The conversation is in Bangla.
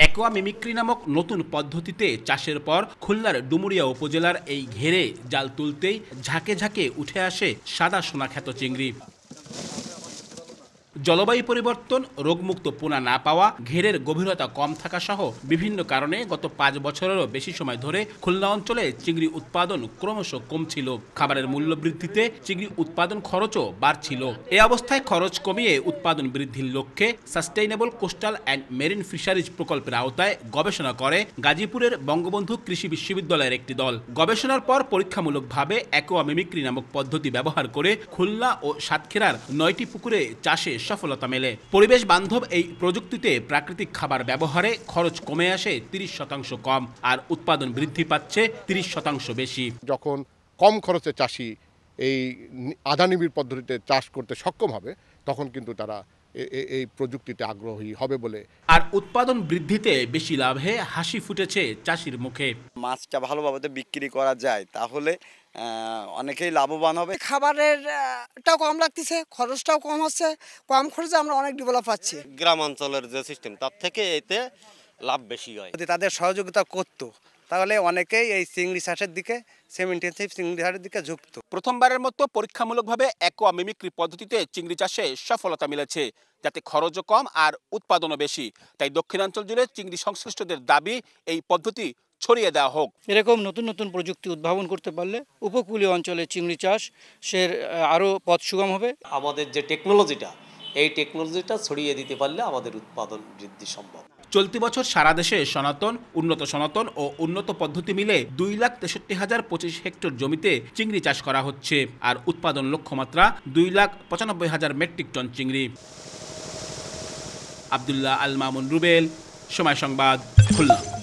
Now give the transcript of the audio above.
অ্যাকোয়া মিমিক্রি নামক নতুন পদ্ধতিতে চাষের পর খুলনার ডুমুরিয়া উপজেলার এই ঘেরে জাল তুলতেই ঝাঁকে ঝাঁকে উঠে আসে সাদা সোনাখ্যাত চিংড়ি জলবায়ু পরিবর্তন রোগমুক্ত পোনা না পাওয়া ঘেরের গভীরতা কম থাকা সহ বিভিন্ন কারণে গত পাঁচ বছরেরও বেশি সময় ধরে খুলনা অঞ্চলে চিংড়ি উৎপাদন ক্রমশ কমছিল খাবারের মূল্য বৃদ্ধিতে চিংড়ি উৎপাদন খরচও বাড়ছিল এ অবস্থায় খরচ কমিয়ে উৎপাদন বৃদ্ধির লক্ষ্যে sustainable coastal and marine fisheries প্রকল্পের আওতায় গবেষণা করে গাজীপুরের বঙ্গবন্ধু কৃষি বিশ্ববিদ্যালয়ের একটি দল গবেষণার পর পরীক্ষামূলকভাবে অ্যাকোয়া মিমিক্রি নামক পদ্ধতি ব্যবহার করে খুলনা ও সাতক্ষীরার নয়টি পুকুরে চাষে সফলতা মেলে পরিবেশ বান্ধব এই প্রযুক্তিতে প্রাকৃতিক খাবার ব্যবহারে খরচ কমে আসে তিরিশ শতাংশ কম আর উৎপাদন বৃদ্ধি পাচ্ছে তিরিশ শতাংশ বেশি যখন কম খরচে চাষি এই নিবিড় পদ্ধতিতে চাষ করতে সক্ষম হবে তখন কিন্তু তারা এই প্রযুক্তিতে আগ্রহী হবে বলে আর উৎপাদন বৃদ্ধিতে বেশি লাভে হাসি ফুটেছে চাষির মুখে মাছটা ভালোভাবে বিক্রি করা যায় তাহলে অনেকেই লাভবান হবে খাবারের টাও কম লাগতেছে খরচটাও কম হচ্ছে কম খরচে আমরা অনেক ডেভেলপ পাচ্ছি গ্রামাঞ্চলের যে সিস্টেম তার থেকে এতে লাভ বেশি হয় যদি তাদের সহযোগিতা করতো তাহলে অনেকেই এই চিংড়ি চাষের দিকে সেম ইন্টেন্সিভ চিংড়ি চাষের দিকে যুক্ত প্রথমবারের মতো পরীক্ষামূলকভাবে অ্যাকোয়া মিমিক্রি পদ্ধতিতে চিংড়ি চাষে সফলতা মিলেছে যাতে খরচও কম আর উৎপাদনও বেশি তাই দক্ষিণাঞ্চল জুড়ে চিংড়ি সংশ্লিষ্টদের দাবি এই পদ্ধতি ছড়িয়ে দেওয়া হোক এরকম নতুন নতুন প্রযুক্তি উদ্ভাবন করতে পারলে উপকূলীয় অঞ্চলে চিংড়ি চাষ সে আরও পথ সুগম হবে আমাদের যে টেকনোলজিটা এই টেকনোলজিটা ছড়িয়ে দিতে পারলে আমাদের উৎপাদন বৃদ্ধি সম্ভব চলতি বছর সারা দেশে সনাতন উন্নত সনাতন ও উন্নত পদ্ধতি মিলে দুই লাখ তেষট্টি হাজার পঁচিশ হেক্টর জমিতে চিংড়ি চাষ করা হচ্ছে আর উৎপাদন লক্ষ্যমাত্রা দুই লাখ পঁচানব্বই হাজার মেট্রিক টন চিংড়ি আবদুল্লাহ আল মামুন রুবেল সময় সংবাদ খুলনা